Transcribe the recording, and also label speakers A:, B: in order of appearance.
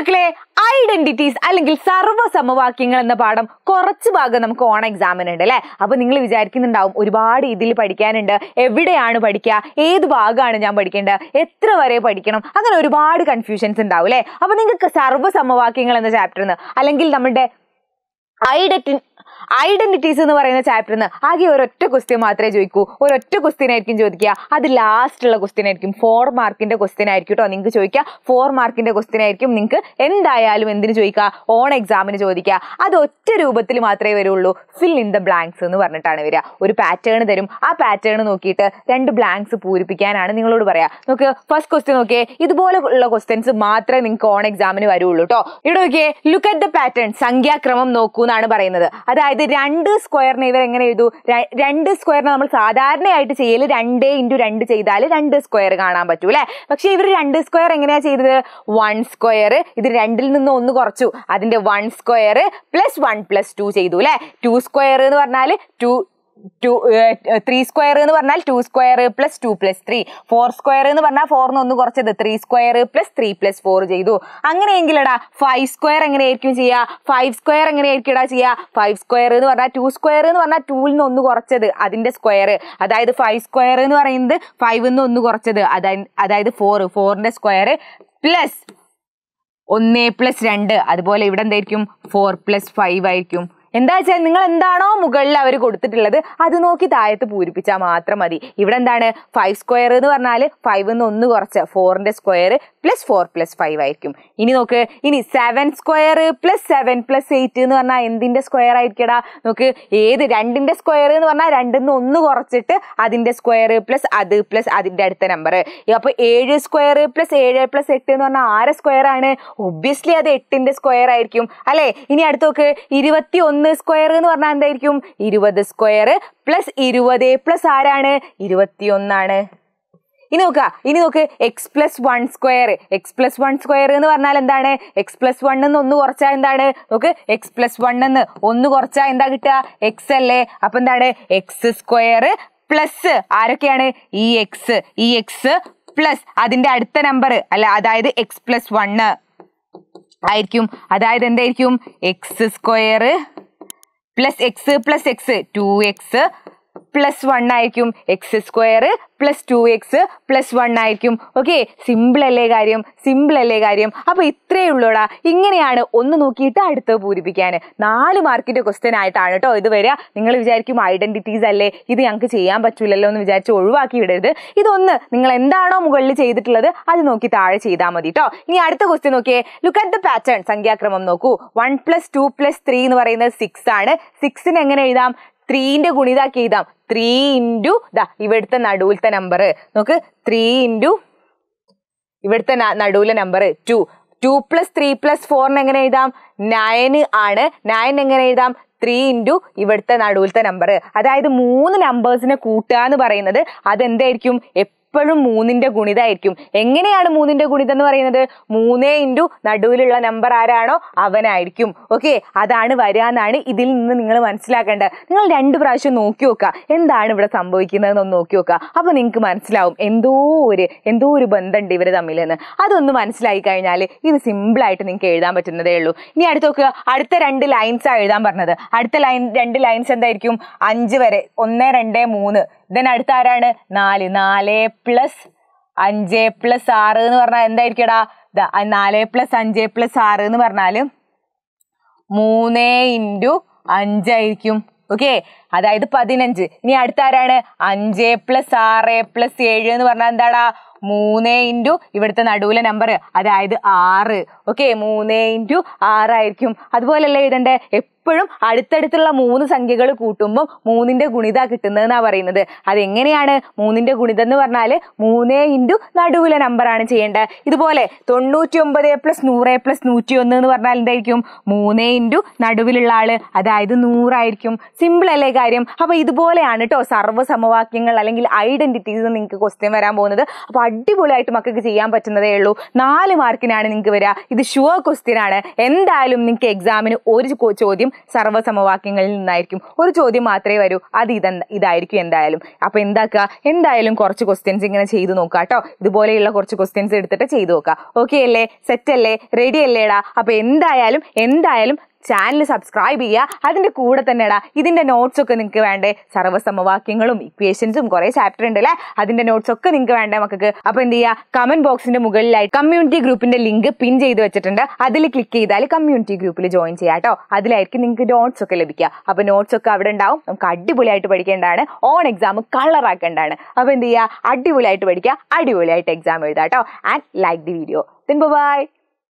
A: മക്കളെ ഐഡന്റിറ്റീസ് അല്ലെങ്കിൽ സർവ്വ സമവാക്യങ്ങൾ എന്ന പാഠം കുറച്ച് ഭാഗം നമുക്ക് ഓണ എക്സാമിന് ഉണ്ട് അല്ലേ അപ്പൊ നിങ്ങൾ വിചാരിക്കുന്നുണ്ടാവും ഒരുപാട് ഇതിൽ പഠിക്കാനുണ്ട് എവിടെയാണ് പഠിക്കുക ഏത് ഭാഗമാണ് ഞാൻ പഠിക്കേണ്ടത് എത്ര വരെ പഠിക്കണം അങ്ങനെ ഒരുപാട് കൺഫ്യൂഷൻസ് ഉണ്ടാവും അല്ലേ അപ്പൊ നിങ്ങൾക്ക് സർവ്വ സമവാക്യങ്ങൾ എന്ന ചാപ്റ്ററിന് അല്ലെങ്കിൽ നമ്മുടെ ഐഡന്റി ഐഡന്റിറ്റീസ് എന്ന് പറയുന്ന ചാപ്റ്ററിൽ നിന്ന് ആകെ ഒരൊറ്റ ക്വസ്റ്റ്യൻ മാത്രമേ ചോദിക്കൂ ഒരൊറ്റ ക്വസ്റ്റ്യനായിരിക്കും ആയിരിക്കും ചോദിക്കുക അത് ലാസ്റ്റ് ഉള്ള ക്വസ്റ്റ്യൻ ആയിരിക്കും ഫോർ മാർക്കിന്റെ ക്വസ്റ്റ്യൻ ആയിരിക്കും കേട്ടോ നിങ്ങൾക്ക് ചോദിക്കുക ഫോർ മാർക്കിന്റെ ക്വസ്റ്റ്യൻ ആയിരിക്കും നിങ്ങൾക്ക് എന്തായാലും എന്തിനു ചോദിക്കുക ഓൺ എക്സാമിന് ചോദിക്കുക അത് ഒറ്റ രൂപത്തിൽ മാത്രമേ വരുള്ളൂ ഫിൽ ഇൻ ദ ബ്ലാങ്ക്സ് എന്ന് പറഞ്ഞിട്ടാണ് വരിക ഒരു പാറ്റേൺ തരും ആ പാറ്റേൺ നോക്കിയിട്ട് രണ്ട് ബ്ലാങ്ക്സ് പൂരിപ്പിക്കാനാണ് നിങ്ങളോട് പറയാ നോക്ക് ഫസ്റ്റ് ക്വസ്റ്റ്യൻ നോക്കിയേ ഇതുപോലുള്ള ക്വസ്റ്റ്യൻസ് മാത്രമേ നിങ്ങൾക്ക് ഓൺ എക്സാമിന് വരുള്ളൂ കേട്ടോ ഇവിടെ നോക്കിയേ ലുക്ക് അറ്റ് ദ പാറ്റേൺ സംഖ്യാക്രമം നോക്കൂ എന്നാണ് പറയുന്നത് അതായത് രണ്ട് സ്ക്വയറിനെ ഇവർ എങ്ങനെ എഴുതൂ രണ്ട് സ്ക്വയറിനെ നമ്മൾ സാധാരണയായിട്ട് ചെയ്യൽ രണ്ടേ ഇൻറ്റു രണ്ട് ചെയ്താൽ രണ്ട് സ്ക്വയർ കാണാൻ പറ്റൂ അല്ലേ പക്ഷേ ഇവർ രണ്ട് സ്ക്വയർ എങ്ങനെയാണ് ചെയ്തത് വൺ സ്ക്വയർ ഇത് രണ്ടിൽ നിന്ന് ഒന്ന് കുറച്ചു അതിൻ്റെ one square plus one plus two ചെയ്തു അല്ലേ ടു സ്ക്വയർ എന്ന് പറഞ്ഞാൽ ടു ടു ത്രീ സ്ക്വയർ എന്ന് പറഞ്ഞാൽ two square plus two plus three four square എന്ന് പറഞ്ഞാൽ ഫോറിന് ഒന്ന് കുറച്ചത് three square plus three plus four ചെയ്തു അങ്ങനെയെങ്കിലടാ ഫൈവ് സ്ക്വയർ എങ്ങനെയായിരിക്കും ചെയ്യുക ഫൈവ് സ്ക്വയർ എങ്ങനെയായിരിക്കും ഇടാ ചെയ്യുക ഫൈവ് സ്ക്വയർ എന്ന് പറഞ്ഞാൽ ടു സ്ക്വയർ എന്ന് പറഞ്ഞാൽ ടൂവിൽ നിന്ന് ഒന്ന് കുറച്ചത് അതിൻ്റെ സ്ക്വയർ അതായത് ഫൈവ് സ്ക്വയർ എന്ന് പറയുന്നത് ഫൈവ് നിന്ന് ഒന്ന് കുറച്ചത് അതായത് അതായത് ഫോർ ഫോറിൻ്റെ സ്ക്വയർ പ്ലസ് ഒന്ന് പ്ലസ് രണ്ട് അതുപോലെ ഇവിടെ എന്തായിരിക്കും ഫോർ പ്ലസ് ഫൈവ് ആയിരിക്കും എന്താ വെച്ചാൽ നിങ്ങൾ എന്താണോ മുകളിൽ അവർ കൊടുത്തിട്ടുള്ളത് അത് നോക്കി താഴത്ത് പൂരിപ്പിച്ചാൽ മാത്രം മതി ഇവിടെ എന്താണ് ഫൈവ് സ്ക്വയർ എന്ന് പറഞ്ഞാൽ ഫൈവ് എന്ന് ഒന്ന് കുറച്ച് ഫോറിൻ്റെ square plus four plus five ആയിരിക്കും ഇനി നോക്ക് ഇനി seven square plus seven plus eight എന്ന് പറഞ്ഞാൽ എന്തിൻ്റെ സ്ക്വയർ ആയിരിക്കടാ നോക്ക് ഏത് രണ്ടിൻ്റെ സ്ക്വയർ എന്ന് പറഞ്ഞാൽ രണ്ടിൽ നിന്ന് ഒന്ന് കുറച്ചിട്ട് അതിന്റെ സ്ക്വയർ പ്ലസ് അത് പ്ലസ് അതിന്റെ അടുത്ത നമ്പർ അപ്പോൾ ഏഴ് സ്ക്വയർ പ്ലസ് ഏഴ് പ്ലസ് എട്ട് എന്ന് പറഞ്ഞാൽ ആറ് സ്ക്വയർ ആണ് ഒബ്വിയസ്ലി അത് എട്ടിൻ്റെ സ്ക്വയർ ആയിരിക്കും അല്ലേ ഇനി അടുത്ത് നോക്ക് ഇരുപത്തി ഒന്ന് സ്ക്വയർ എന്ന് പറഞ്ഞാൽ എന്തായിരിക്കും ഇരുപത് സ്ക്വയർ പ്ലസ് ഇരുപത് പ്ലസ് ആരാണ് ഇരുപത്തി ഒന്നാണ് ഇനി നോക്കുക ഇനി നോക്ക് X plus one square X plus one square എന്ന് പറഞ്ഞാൽ എന്താണ് എക്സ് പ്ലസ് വൺ എന്ന് ഒന്ന് കുറച്ചാൽ എന്താണ് നോക്ക് എക്സ് പ്ലസ് വൺ എന്ന് ഒന്ന് കുറച്ചാൽ എന്താ കിട്ടുക എക്സ് അല്ലേ അപ്പൊ എന്താണ് എക്സ് സ്ക്വയർ പ്ലസ് ആരൊക്കെയാണ് ഈ എക്സ് ഈ എക്സ് പ്ലസ് അതിന്റെ അടുത്ത നമ്പർ അല്ല അതായത് എക്സ് പ്ലസ് വണ്ണ് ആയിരിക്കും അതായത് എന്തായിരിക്കും X square plus X plus X two X plus one ആയിരിക്കും X square plus two X plus one ആയിരിക്കും ഓക്കെ സിമ്പിൾ അല്ലേ കാര്യം സിമ്പിൾ അല്ലേ കാര്യം അപ്പോൾ ഇത്രയേ ഉള്ളൂടാ ഇങ്ങനെയാണ് ഒന്ന് നോക്കിയിട്ട് അടുത്തത് പൂരിപ്പിക്കാൻ നാല് മാർക്കിന്റെ ക്വസ്റ്റ്യൻ ആയിട്ടാണ് കേട്ടോ ഇത് വരിക നിങ്ങൾ വിചാരിക്കും ഐഡന്റിറ്റീസ് അല്ലേ ഇത് ഞങ്ങൾക്ക് ചെയ്യാൻ പറ്റൂലല്ലോ എന്ന് വിചാരിച്ച് ഒഴിവാക്കി വിടരുത് ഇതൊന്ന് നിങ്ങൾ എന്താണോ മുകളിൽ ചെയ്തിട്ടുള്ളത് അത് നോക്കി താഴെ ചെയ്താൽ മതി കേട്ടോ ഇനി അടുത്ത ക്വസ്റ്റ്യൻ നോക്കിയേ ലുക്ക് അറ്റ് ദ പാറ്റേൺ സംഖ്യാക്രമം നോക്കൂ one plus two plus three എന്ന് പറയുന്നത് സിക്സ് ആണ് സിക്സിന് എങ്ങനെ എഴുതാം ത്രീൻ്റെ ഗുണിതാക്കി എഴുതാം ത്രീ ഇൻറ്റു ദാ ഇവിടുത്തെ നടുവിലത്തെ നമ്പർ നോക്ക് ത്രീ ഇൻറ്റു ഇവിടുത്തെ നടുവിലെ number two two plus three plus ഫോറിന് എങ്ങനെ എഴുതാം നയൻ ആണ് നയൻ എങ്ങനെ എഴുതാം ത്രീ ഇൻറ്റു ഇവിടുത്തെ നടുവിലത്തെ നമ്പർ അതായത് മൂന്ന് നമ്പേഴ്സിനെ കൂട്ടുക എന്ന് പറയുന്നത് അതെന്തായിരിക്കും എപ്പോഴും മൂന്നിന്റെ ഗുണിതായിരിക്കും എങ്ങനെയാണ് മൂന്നിന്റെ ഗുണിതം എന്ന് പറയുന്നത് മൂന്നേ ഇൻറ്റു നടുവിലുള്ള നമ്പർ ആരാണോ അവനായിരിക്കും ഓക്കെ അതാണ് വരാന്നാണ് ഇതിൽ നിന്ന് നിങ്ങൾ മനസ്സിലാക്കേണ്ടത് നിങ്ങൾ രണ്ട് പ്രാവശ്യം നോക്കി നോക്കുക എന്താണ് ഇവിടെ സംഭവിക്കുന്നത് എന്നൊന്ന് നോക്കി നോക്കുക അപ്പോൾ നിങ്ങൾക്ക് മനസ്സിലാവും എന്തോ ഒരു എന്തോ ഒരു ബന്ധമുണ്ട് ഇവർ തമ്മിലെന്ന് അതൊന്ന് മനസ്സിലായി കഴിഞ്ഞാൽ ഇത് സിമ്പിളായിട്ട് നിങ്ങൾക്ക് എഴുതാൻ പറ്റുന്നതേ ഉള്ളൂ ഇനി അടുത്ത് നോക്കുക അടുത്ത രണ്ട് ലൈൻസാണ് എഴുതാൻ പറഞ്ഞത് അടുത്ത ലൈൻ രണ്ട് ലൈൻസ് എന്തായിരിക്കും അഞ്ച് വരെ ഒന്ന് രണ്ട് മൂന്ന് ദെൻ അടുത്ത ആരാണ് നാല് നാല് പ്ലസ് അഞ്ച് പ്ലസ് ആറ് എന്ന് പറഞ്ഞാൽ എന്തായിരിക്കടാ നാല് പ്ലസ് അഞ്ച് പ്ലസ് ആറ് എന്ന് പറഞ്ഞാൽ മൂന്ന് ഇൻറ്റു അഞ്ചായിരിക്കും ഓക്കെ അതായത് പതിനഞ്ച് ഇനി അടുത്ത ആരാണ് അഞ്ച് പ്ലസ് ആറ് പ്ലസ് ഏഴ് എന്ന് പറഞ്ഞാൽ എന്താടാ മൂന്ന് ഇൻറ്റു ഇവിടുത്തെ നടുവിലെ നമ്പർ അതായത് ആറ് ഓക്കെ മൂന്ന് ഇൻറ്റു ആറായിരിക്കും അതുപോലല്ല എഴുതണ്ടേ എപ്പോഴും അടുത്തടുത്തുള്ള മൂന്ന് സംഖ്യകൾ കൂട്ടുമ്പോൾ മൂന്നിൻ്റെ ഗുണിത കിട്ടുന്നതെന്നാണ് പറയുന്നത് അതെങ്ങനെയാണ് മൂന്നിൻ്റെ ഗുണിതം എന്ന് പറഞ്ഞാൽ മൂന്ന് ഇൻറ്റു നടുവിലെ നമ്പറാണ് ചെയ്യേണ്ടത് ഇതുപോലെ തൊണ്ണൂറ്റി ഒമ്പത് പ്ലസ് നൂറ് പ്ലസ് നൂറ്റി ഒന്ന് എന്ന് പറഞ്ഞാൽ എന്തായിരിക്കും മൂന്ന് ഇൻറ്റു നടുവിലുള്ള ആൾ അതായത് നൂറായിരിക്കും സിമ്പിൾ അല്ലേ കാര്യം അപ്പോൾ ഇതുപോലെയാണ് കേട്ടോ സർവ്വ സമവാക്യങ്ങൾ അല്ലെങ്കിൽ ഐഡന്റിറ്റീസ് നിങ്ങൾക്ക് ക്വസ്റ്റ്യൻ വരാൻ പോകുന്നത് അപ്പോൾ അടിപൊളിയായിട്ട് മക്കൾക്ക് ചെയ്യാൻ പറ്റുന്നതേ ഉള്ളൂ നാല് മാർക്കിനാണ് നിങ്ങൾക്ക് വരിക ഇത് ഷുവർ ക്വസ്റ്റ്യൻ ആണ് എന്തായാലും നിങ്ങൾക്ക് എക്സാമിന് ഒരു ചോദ്യം സർവ്വ സമവാക്യങ്ങളിൽ നിന്നായിരിക്കും ഒരു ചോദ്യം മാത്രമേ വരൂ അത് ഇത ഇതായിരിക്കും എന്തായാലും അപ്പോൾ എന്താക്കുക എന്തായാലും കുറച്ച് ക്വസ്റ്റ്യൻസ് ഇങ്ങനെ ചെയ്ത് നോക്കുക കേട്ടോ ഇതുപോലെയുള്ള കുറച്ച് ക്വസ്റ്റ്യൻസ് എടുത്തിട്ട് ചെയ്ത് നോക്കുക ഓക്കെ അല്ലേ സെറ്റ് അല്ലേ റെഡി അല്ലേടാ അപ്പോൾ എന്തായാലും എന്തായാലും ചാനൽ സബ്സ്ക്രൈബ് ചെയ്യുക അതിൻ്റെ കൂടെ തന്നെടാ ഇതിൻ്റെ നോട്ട്സൊക്കെ നിങ്ങൾക്ക് വേണ്ടേ സർവ്വസമവാക്യങ്ങളും ഇക്വേഷൻസും കുറേ ചാപ്റ്റർ ഉണ്ട് അല്ലേ അതിൻ്റെ നോട്ട്സൊക്കെ നിങ്ങൾക്ക് വേണ്ടേ മക്കൾക്ക് അപ്പോൾ എന്ത് ചെയ്യുക കമൻറ്റ് ബോക്സിൻ്റെ മുകളിലായി കമ്മ്യൂണിറ്റി ഗ്രൂപ്പിൻ്റെ ലിങ്ക് പിൻ ചെയ്ത് വെച്ചിട്ടുണ്ട് അതിൽ ക്ലിക്ക് ചെയ്താൽ കമ്മ്യൂണിറ്റി ഗ്രൂപ്പിൽ ജോയിൻ ചെയ്യാം കേട്ടോ അതിലായിരിക്കും നിങ്ങൾക്ക് നോട്ട്സ് ഒക്കെ ലഭിക്കുക അപ്പോൾ നോട്ട്സ് ഒക്കെ അവിടെ ഉണ്ടാവും നമുക്ക് അടിപൊളിയായിട്ട് പഠിക്കേണ്ടതാണ് ഓൺ എക്സാം കളറാക്കേണ്ടതാണ് അപ്പോൾ എന്ത് ചെയ്യുക അടിപൊളിയായിട്ട് പഠിക്കുക അടിപൊളിയായിട്ട് എക്സാം എഴുതാം കേട്ടോ and like the video then by